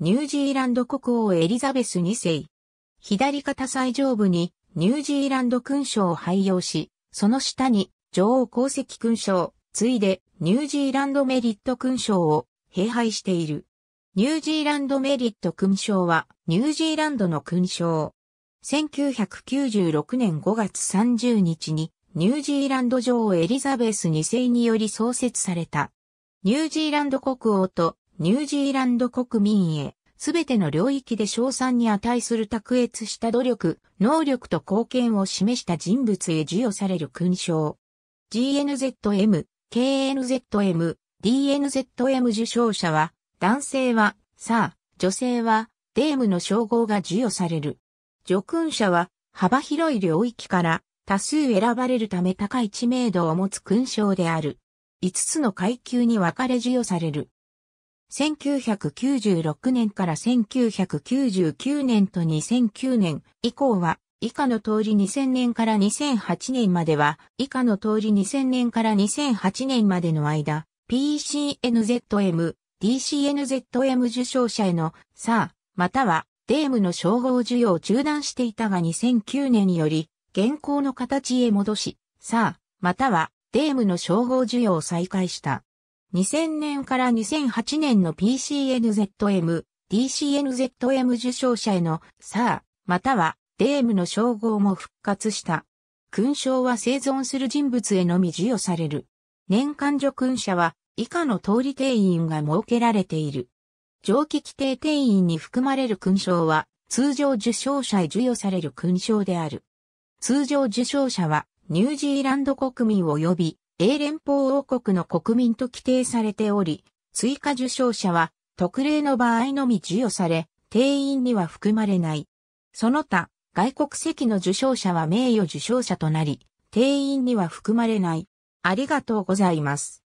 ニュージーランド国王エリザベス2世。左肩最上部にニュージーランド勲章を廃用し、その下に女王功績勲章、ついでニュージーランドメリット勲章を併配している。ニュージーランドメリット勲章はニュージーランドの勲章。1996年5月30日にニュージーランド女王エリザベス2世により創設された。ニュージーランド国王とニュージーランド国民へ、すべての領域で賞賛に値する卓越した努力、能力と貢献を示した人物へ授与される勲章。GNZM、KNZM、DNZM 受賞者は、男性は、さあ、女性は、デームの称号が授与される。助勲者は、幅広い領域から多数選ばれるため高い知名度を持つ勲章である。5つの階級に分かれ授与される。1996年から1999年と2009年以降は、以下の通り2000年から2008年までは、以下の通り2000年から2008年までの間、PCNZM、DCNZM 受賞者への、さあ、または、デームの称号授与を中断していたが2009年により、現行の形へ戻し、さあ、または、デームの称号授与を再開した。2000年から2008年の PCNZM、DCNZM 受賞者への、サー、または、デームの称号も復活した。勲章は生存する人物へのみ授与される。年間助勲者は、以下の通り定員が設けられている。上記規定定員に含まれる勲章は、通常受賞者へ授与される勲章である。通常受賞者は、ニュージーランド国民及び英連邦王国の国民と規定されており、追加受賞者は特例の場合のみ授与され、定員には含まれない。その他、外国籍の受賞者は名誉受賞者となり、定員には含まれない。ありがとうございます。